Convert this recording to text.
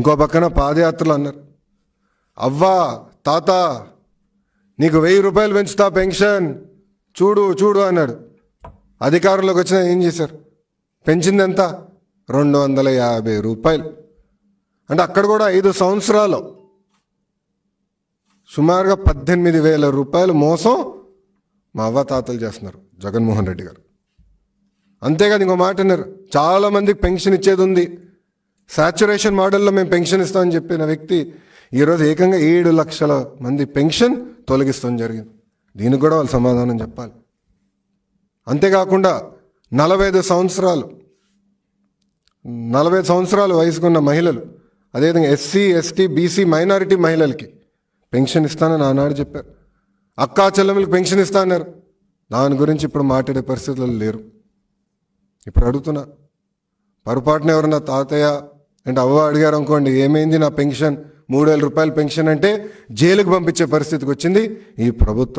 ఇంకో పక్కన పాదయాత్రలు అన్నారు అవ్వా తాత నీకు వెయ్యి రూపాయలు పెంచుతా పెన్షన్ చూడు చూడు అన్నాడు అధికారంలోకి వచ్చిన ఏం చేశారు పెంచింది ఎంత రెండు వందల యాభై రూపాయలు అంటే అక్కడ కూడా ఐదు సంవత్సరాలు సుమారుగా పద్దెనిమిది వేల రూపాయలు మోసం మా అవ్వ తాతలు చేస్తున్నారు జగన్మోహన్ రెడ్డి గారు అంతేకాదు ఇంకో మాట అన్నారు చాలామందికి పెన్షన్ ఇచ్చేది ఉంది సాచురేషన్ మోడల్లో మేము పెన్షన్ ఇస్తామని చెప్పిన వ్యక్తి ఈరోజు ఏకంగా ఏడు లక్షల మంది పెన్షన్ తొలగిస్తాం జరిగింది దీనికి కూడా వాళ్ళు సమాధానం చెప్పాలి అంతేకాకుండా నలభై ఐదు సంవత్సరాలు నలభై సంవత్సరాలు వయసుకున్న మహిళలు అదేవిధంగా ఎస్సీ ఎస్టీ బీసీ మైనారిటీ మహిళలకి పెన్షన్ ఇస్తానని ఆనాడు చెప్పారు అక్కా చెల్లెములకు పెన్షన్ ఇస్తానన్నారు దాని గురించి ఇప్పుడు మాట్లాడే పరిస్థితులు లేరు ఇప్పుడు అడుగుతున్నా పొరపాటున ఎవరన్నా తాతయ్య అంటే అవ్వ అడిగారు అనుకోండి ఏమైంది నా పెన్షన్ మూడు వేల రూపాయల పెన్షన్ అంటే జైలుకు పంపించే పరిస్థితికి వచ్చింది ఈ ప్రభుత్వం